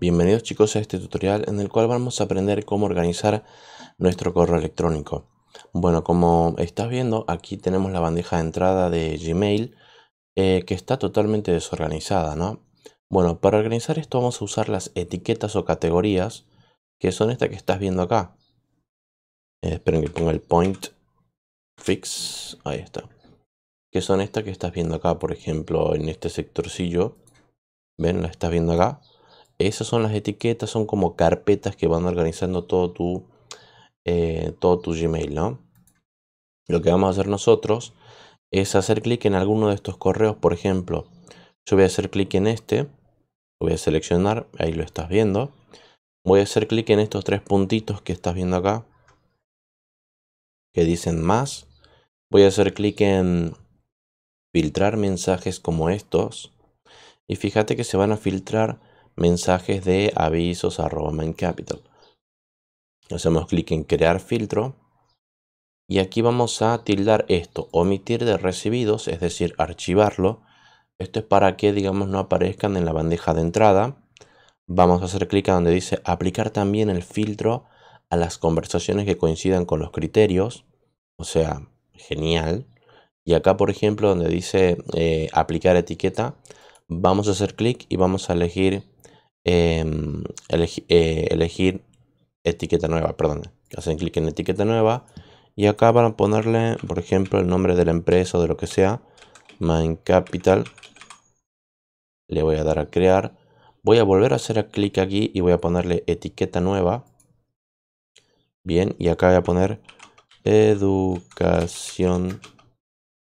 Bienvenidos chicos a este tutorial en el cual vamos a aprender cómo organizar nuestro correo electrónico. Bueno, como estás viendo, aquí tenemos la bandeja de entrada de Gmail eh, que está totalmente desorganizada, ¿no? Bueno, para organizar esto vamos a usar las etiquetas o categorías que son estas que estás viendo acá. Eh, esperen que ponga el point fix, ahí está. Que son estas que estás viendo acá, por ejemplo, en este sectorcillo. ¿Ven? La estás viendo acá esas son las etiquetas, son como carpetas que van organizando todo tu, eh, todo tu Gmail, Lo que vamos a hacer nosotros es hacer clic en alguno de estos correos, por ejemplo. Yo voy a hacer clic en este, voy a seleccionar, ahí lo estás viendo. Voy a hacer clic en estos tres puntitos que estás viendo acá, que dicen más. Voy a hacer clic en filtrar mensajes como estos. Y fíjate que se van a filtrar mensajes de avisos arroba capital Hacemos clic en crear filtro y aquí vamos a tildar esto, omitir de recibidos, es decir, archivarlo. Esto es para que, digamos, no aparezcan en la bandeja de entrada. Vamos a hacer clic a donde dice aplicar también el filtro a las conversaciones que coincidan con los criterios. O sea, genial. Y acá, por ejemplo, donde dice eh, aplicar etiqueta, vamos a hacer clic y vamos a elegir Em, eh, elegir etiqueta nueva, perdón. Hacen clic en etiqueta nueva y acá van a ponerle, por ejemplo, el nombre de la empresa o de lo que sea. Mind Capital. Le voy a dar a crear. Voy a volver a hacer clic aquí y voy a ponerle etiqueta nueva. Bien, y acá voy a poner educación.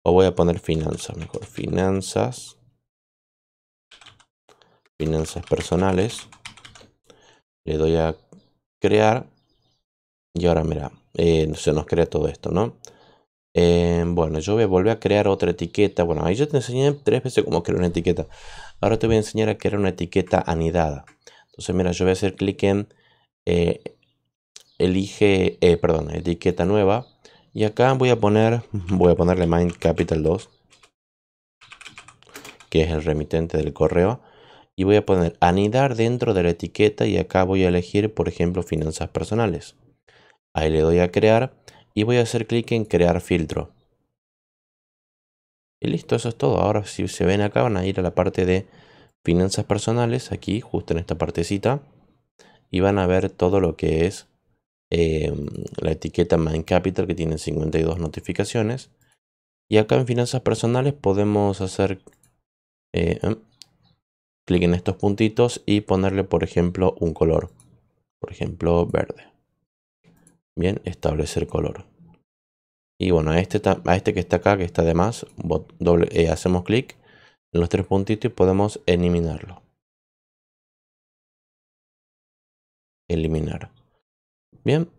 O voy a poner finanzas, mejor. Finanzas finanzas personales. Le doy a crear. Y ahora mira, eh, se nos crea todo esto, ¿no? Eh, bueno, yo voy a volver a crear otra etiqueta. Bueno, ahí yo te enseñé tres veces cómo crear una etiqueta. Ahora te voy a enseñar a crear una etiqueta anidada. Entonces, mira, yo voy a hacer clic en eh, elige, perdón, etiqueta nueva. Y acá voy a poner, voy a ponerle Mind Capital 2, que es el remitente del correo y voy a poner anidar dentro de la etiqueta y acá voy a elegir por ejemplo finanzas personales. Ahí le doy a crear y voy a hacer clic en crear filtro. Y listo, eso es todo. Ahora si se ven acá van a ir a la parte de finanzas personales, aquí justo en esta partecita. Y van a ver todo lo que es eh, la etiqueta Main Capital que tiene 52 notificaciones. Y acá en finanzas personales podemos hacer... Eh, clic en estos puntitos y ponerle, por ejemplo, un color. Por ejemplo, verde. Bien, establecer color. Y bueno, a este, este que está acá, que está de doble, eh, hacemos clic en los tres puntitos y podemos eliminarlo. Eliminar. Bien.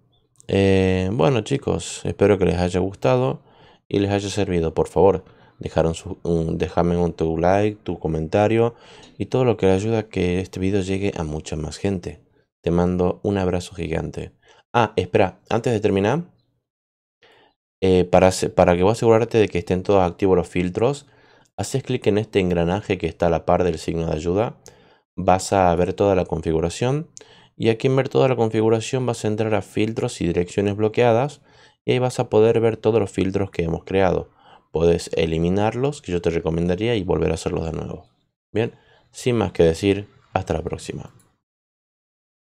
Eh, bueno chicos, espero que les haya gustado y les haya servido. Por favor, dejaron un, un tu like, tu comentario y todo lo que le ayuda a que este video llegue a mucha más gente. Te mando un abrazo gigante. Ah, espera, antes de terminar, eh, para, para que vos asegurarte de que estén todos activos los filtros, haces clic en este engranaje que está a la par del signo de ayuda, vas a ver toda la configuración y aquí en ver toda la configuración vas a entrar a filtros y direcciones bloqueadas y ahí vas a poder ver todos los filtros que hemos creado. Puedes eliminarlos, que yo te recomendaría, y volver a hacerlos de nuevo. Bien, sin más que decir, hasta la próxima.